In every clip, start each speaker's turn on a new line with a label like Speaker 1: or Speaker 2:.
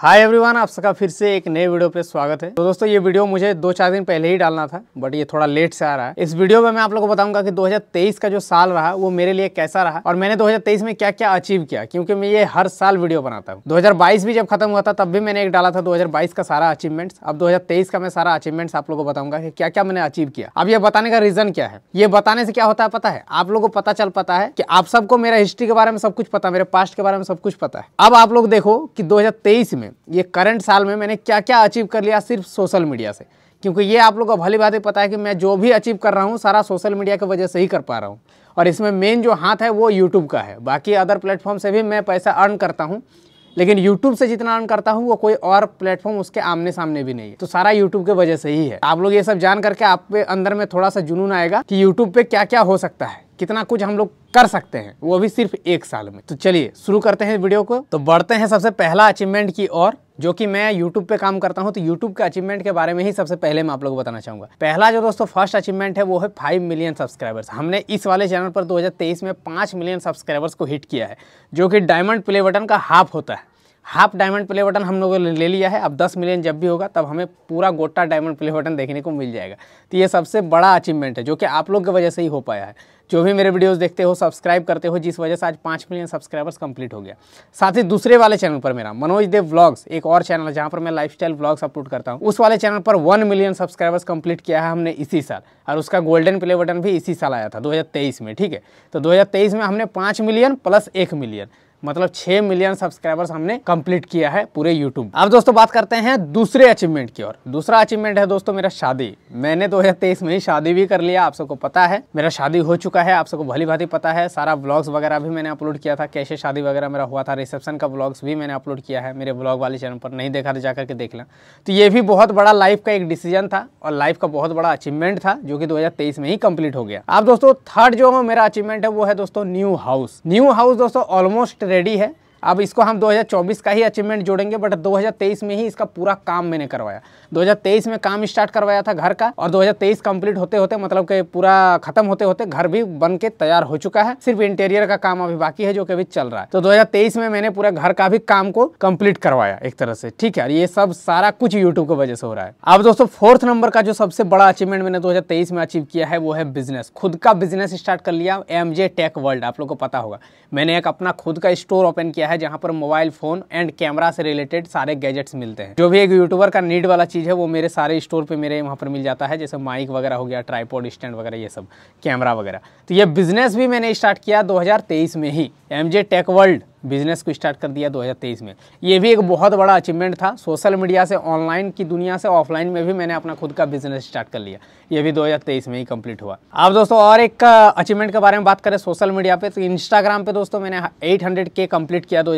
Speaker 1: hi everyone आप सबका फिर से एक नए वीडियो पे स्वागत है तो दोस्तों ये वीडियो मुझे दो चार दिन पहले ही डालना था बट ये थोड़ा लेट से आ रहा है इस वीडियो में मैं आप लोगों को बताऊंगा कि 2023 का जो साल रहा वो मेरे लिए कैसा रहा और मैंने 2023 में क्या क्या अचीव किया क्योंकि मैं ये हर साल वीडियो बनाता हूँ दो भी जब खत्म हुआ था तब भी मैंने एक डाला था दो का सारा अचीवमेंट्स अब दो का मैं सारा अचीवमेंट्स आप लोग को बताऊंगा की क्या क्या मैंने अचीव किया अब ये बताने का रीजन क्या है ये बताने से क्या होता है पता है आप लोग को पता चल पता है की आप सबको मेरा हिस्ट्री के बारे में सब कुछ पता है मेरे पास्ट के बारे में सब कुछ पता है अब आप लोग देखो की दो में में ये करंट साल में मैंने क्या क्या अचीव कर लिया सिर्फ सोशल मीडिया से क्योंकि ये आप लोगों को भली भांति पता है कि मैं जो भी अचीव कर रहा हूँ सारा सोशल मीडिया की वजह से ही कर पा रहा हूँ और इसमें मेन जो हाथ है वो यूट्यूब का है बाकी अदर प्लेटफॉर्म से भी मैं पैसा अर्न करता हूँ लेकिन YouTube से जितना अर्न करता हूँ वो कोई और प्लेटफॉर्म उसके आमने सामने भी नहीं है तो सारा YouTube के वजह से ही है आप लोग ये सब जान करके आप पे अंदर में थोड़ा सा जुनून आएगा कि YouTube पे क्या क्या हो सकता है कितना कुछ हम लोग कर सकते हैं वो भी सिर्फ एक साल में तो चलिए शुरू करते हैं वीडियो को तो बढ़ते हैं सबसे पहला अचीवमेंट की ओर जो कि मैं YouTube पे काम करता हूँ तो YouTube के अचीवमेंट के बारे में ही सबसे पहले मैं आप लोगों को बताना चाहूंगा पहला जो दोस्तों फर्स्ट अचीवमेंट है वो है फाइव मिलियन सब्सक्राइबर्स हमने इस वाले चैनल पर 2023 में पांच मिलियन सब्सक्राइबर्स को हिट किया है जो कि डायमंड प्ले बटन का हाफ होता है हाफ डायमंड प्ले बटन हम लोगों ने ले लिया है अब 10 मिलियन जब भी होगा तब हमें पूरा गोटा डायमंड प्ले बटन देखने को मिल जाएगा तो ये सबसे बड़ा अचीवमेंट है जो कि आप लोग की वजह से ही हो पाया है जो भी मेरे वीडियोस देखते हो सब्सक्राइब करते हो जिस वजह से आज पाँच मिलियन सब्सक्राइबर्स कंप्लीट हो गया साथ ही दूसरे वाले चैनल पर मेरा मनोज देव व्लॉग्स एक और चैनल है जहाँ पर मैं लाइफस्टाइल व्लॉग्स अपलोड करता हूँ उस वाले चैनल पर वन मिलियन सब्सक्राइबर्स कंप्लीट किया है हमने इसी साल और उसका गोल्डन प्ले बटन भी इसी साल आया था दो में ठीक है तो दो में हमने पाँच मिलियन प्लस एक मिलियन मतलब छह मिलियन सब्सक्राइबर्स हमने कंप्लीट किया है पूरे यूट्यूब अब दोस्तों बात करते हैं दूसरे अचीवमेंट की ओर दूसरा अचीवमेंट है दोस्तों मेरा शादी मैंने दो में ही शादी भी कर लिया आप सबको पता है मेरा शादी हो चुका है आप सबको भली भांति पता है सारा ब्लॉग्स वगैरह भी मैंने अपलोड किया था कैसे शादी वगैरह मेरा हुआ था रिसेप्शन का ब्लॉग्स भी मैंने अपलोड किया है मेरे ब्लॉग वाले चैनल पर नहीं देखा तो जाकर के देख लें तो ये भी बहुत बड़ा लाइफ का एक डिसीजन था और लाइफ का बहुत बड़ा अचीवमेंट था जो कि 2023 में ही कंप्लीट हो गया आप दोस्तों थर्ड जो मेरा अचीवमेंट है वो है दोस्तों न्यू हाउस न्यू हाउस दोस्तों ऑलमोस्ट रेडी है अब इसको हम 2024 का ही अचीवमेंट जोड़ेंगे बट 2023 में ही इसका पूरा काम मैंने करवाया 2023 में काम स्टार्ट करवाया था घर का और 2023 कंप्लीट होते होते मतलब के पूरा खत्म होते होते घर भी बन के तैयार हो चुका है सिर्फ इंटीरियर का काम अभी बाकी है जो कि अभी चल रहा है तो 2023 में मैंने पूरा घर का भी काम को कम्प्लीट करवाया एक तरह से ठीक है ये सब सारा कुछ यूट्यूब की वजह से हो रहा है अब दोस्तों फोर्थ नंबर का जो सबसे बड़ा अचीवमेंट मैंने दो में अचीव किया है वो है बिजनेस खुद का बिजनेस स्टार्ट कर लिया एम टेक वर्ल्ड आप लोग को पता होगा मैंने एक अपना खुद का स्टोर ओपन किया है है जहाँ पर मोबाइल फोन एंड कैमरा से रिलेटेड सारे गैजेट्स मिलते हैं जो भी एक यूट्यूबर का नीड वाला चीज़ है वो मेरे सारे स्टोर पर मेरे वहाँ पर मिल जाता है जैसे माइक वगैरह हो गया ट्राईपोर्ड स्टैंड वगैरह ये सब कैमरा वगैरह तो ये बिजनेस भी मैंने स्टार्ट किया दो में ही एम टेक वर्ल्ड बिजनेस को स्टार्ट कर दिया 2023 में ये भी एक बहुत बड़ा अचीवमेंट था सोशल मीडिया से ऑनलाइन की दुनिया से ऑफलाइन में भी मैंने अपना खुद का बिजनेस स्टार्ट कर लिया ये भी 2023 में ही कंप्लीट हुआ अब दोस्तों और एक अचीवमेंट के बारे में बात करें सोशल मीडिया पे तो इंस्टाग्राम पे दोस्तों मैंने एट हंड्रेड के कम्प्लीट किया दो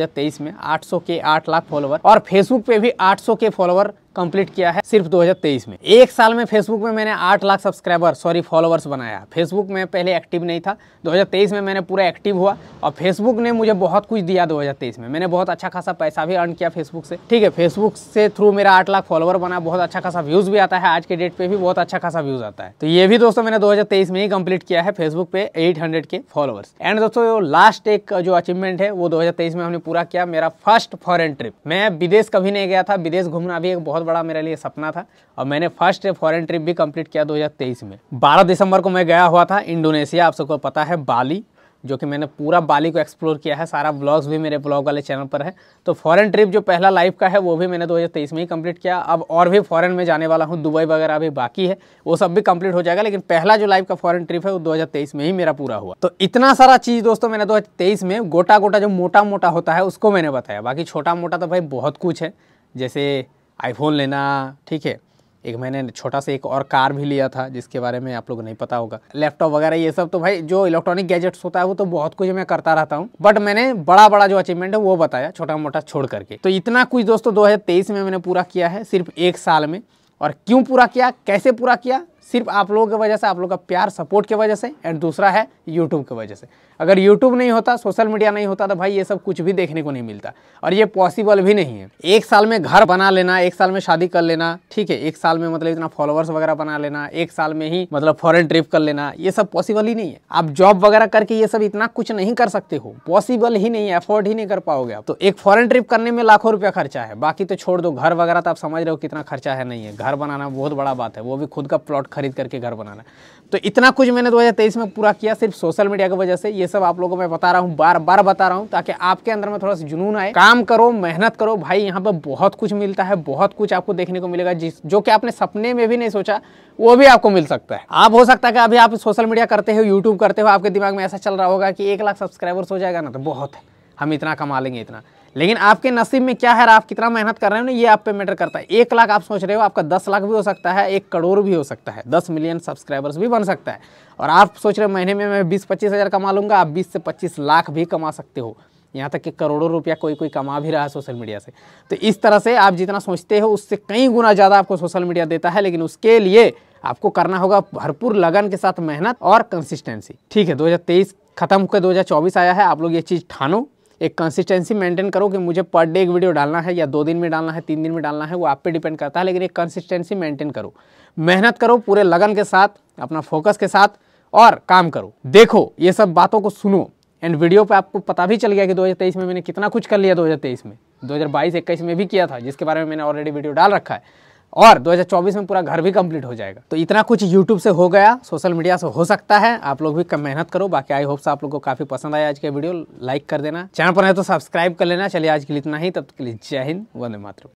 Speaker 1: में आठ के आठ लाख फॉलोवर और फेसबुक पे भी आठ के फॉलोवर कंप्लीट किया है सिर्फ 2023 में एक साल में फेसबुक में मैंने 8 लाख सब्सक्राइबर सॉरी फॉलोवर्स बनाया फेसबुक में पहले एक्टिव नहीं था 2023 में मैंने पूरा एक्टिव हुआ और फेसबुक ने मुझे बहुत कुछ दिया 2023 में मैंने बहुत अच्छा खासा पैसा भी अर्न किया फेसबुक से ठीक है फेसबुक से थ्रू मेरा आठ लाख फॉलोअर बना बहुत अच्छा खासा व्यूज़ भी आता है आज के डेट पर भी बहुत अच्छा खासा व्यूज़ आता है तो ये भी दोस्तों मैंने दो में ही कंप्लीट किया है फेसबुक पे एट के फॉलोअर्स एंड दोस्तों लास्ट एक जो अचीवमेंट है वो दो में हमने पूरा किया मेरा फर्स्ट फॉरन ट्रिप मैं विदेश कभी नहीं गया था विदेश घूमना भी एक बहुत बहुत बड़ा मेरे लिए सपना था और मैंने फर्स्ट फॉरेन ट्रिप भी कंप्लीट किया 2023 में 12 दिसंबर को मैं गया हुआ था इंडोनेशिया आप सबको पता है बाली जो कि मैंने पूरा बाली को एक्सप्लोर किया है सारा ब्लॉग्स भी मेरे ब्लॉग वाले चैनल पर है तो फॉरेन ट्रिप जो पहला लाइफ का है वो भी मैंने 2023 में ही कंप्लीट किया अब और भी फॉरेन में जाने वाला हूँ दुबई वगैरह भी बाकी है वो सब भी कंप्लीट हो जाएगा लेकिन पहला जो लाइफ का फॉरन ट्रिप है वो दो में ही मेरा पूरा हुआ तो इतना सारा चीज़ दोस्तों मैंने दो में गोटा गोटा जो मोटा मोटा होता है उसको मैंने बताया बाकी छोटा मोटा तो भाई बहुत कुछ है जैसे आईफोन लेना ठीक है एक मैंने छोटा सा एक और कार भी लिया था जिसके बारे में आप लोग नहीं पता होगा लैपटॉप वगैरह ये सब तो भाई जो इलेक्ट्रॉनिक गैजेट्स होता है वो तो बहुत कुछ मैं करता रहता हूँ बट मैंने बड़ा बड़ा जो अचीवमेंट है वो बताया छोटा मोटा छोड़ करके तो इतना कुछ दोस्तों दो में मैंने पूरा किया है सिर्फ एक साल में और क्यों पूरा किया कैसे पूरा किया सिर्फ आप लोगों की वजह से आप लोग का प्यार सपोर्ट की वजह से एंड दूसरा है यूट्यूब की वजह से अगर यूट्यूब नहीं होता सोशल मीडिया नहीं होता तो भाई ये सब कुछ भी देखने को नहीं मिलता और ये पॉसिबल भी नहीं है एक साल में घर बना लेना एक साल में शादी कर लेना ठीक है एक साल में मतलब इतना फॉलोअर्स वगैरह बना लेना एक साल में ही मतलब फॉरन ट्रिप कर लेना ये सब पॉसिबल ही नहीं है आप जॉब वगैरह करके ये सब इतना कुछ नहीं कर सकते हो पॉसिबल ही नहीं है अफोर्ड ही नहीं कर पाओगे आप तो एक फॉरन ट्रिप करने में लाखों रुपया खर्चा है बाकी तो छोड़ दो घर वगैरह तो आप समझ रहे हो कितना खर्चा है नहीं है घर बनाना बहुत बड़ा बात है वो भी खुद का प्लॉट खरीद करके घर बनाना तो इतना कुछ मैंने 2023 में पूरा किया सिर्फ सोशल मीडिया की वजह से ये सब आप लोगों को मैं बता रहा हूँ बार बार बता रहा हूँ ताकि आपके अंदर में थोड़ा सा जुनून आए काम करो मेहनत करो भाई यहाँ पर बहुत कुछ मिलता है बहुत कुछ आपको देखने को मिलेगा जिस जो कि आपने सपने में भी नहीं सोचा वो भी आपको मिल सकता है आप हो सकता है कि अभी आप सोशल मीडिया करते हो यूट्यूब करते हो आपके दिमाग में ऐसा चल रहा होगा कि एक लाख सब्सक्राइबर्स हो जाएगा ना तो बहुत है हम इतना कमा लेंगे इतना लेकिन आपके नसीब में क्या है आप कितना मेहनत कर रहे हो ना ये आप पे मैटर करता है एक लाख आप सोच रहे हो आपका दस लाख भी हो सकता है एक करोड़ भी हो सकता है दस मिलियन सब्सक्राइबर्स भी बन सकता है और आप सोच रहे हो महीने में मैं बीस पच्चीस हज़ार कमा लूँगा आप बीस से पच्चीस लाख भी कमा सकते हो यहाँ तक कि करोड़ों रुपया कोई कोई कमा भी रहा है सोशल मीडिया से तो इस तरह से आप जितना सोचते हो उससे कई गुना ज़्यादा आपको सोशल मीडिया देता है लेकिन उसके लिए आपको करना होगा भरपूर लगन के साथ मेहनत और कंसिस्टेंसी ठीक है 2023 खत्म होकर 2024 आया है आप लोग ये चीज़ ठानो एक कंसिस्टेंसी मेंटेन करो कि मुझे पर डे एक वीडियो डालना है या दो दिन में डालना है तीन दिन में डालना है वो आप पे डिपेंड करता है लेकिन एक कंसिस्टेंसी मेंटेन करो मेहनत करो पूरे लगन के साथ अपना फोकस के साथ और काम करो देखो ये सब बातों को सुनो एंड वीडियो पे आपको पता भी चल गया कि 2023 में मैंने कितना कुछ कर लिया 2023 में 2022 हज़ार में भी किया था जिसके बारे में मैंने ऑलरेडी वीडियो डाल रखा है और 2024 में पूरा घर भी कंप्लीट हो जाएगा तो इतना कुछ यूट्यूब से हो गया सोशल मीडिया से हो सकता है आप लोग भी कम मेहनत करो बाकी आई होप्स आप लोग को काफी पसंद आया आज का वीडियो लाइक कर देना चैनल पर है तो सब्सक्राइब कर लेना चलिए आज के लिए इतना ही तब तक के लिए जय हिंद वंदे मातृ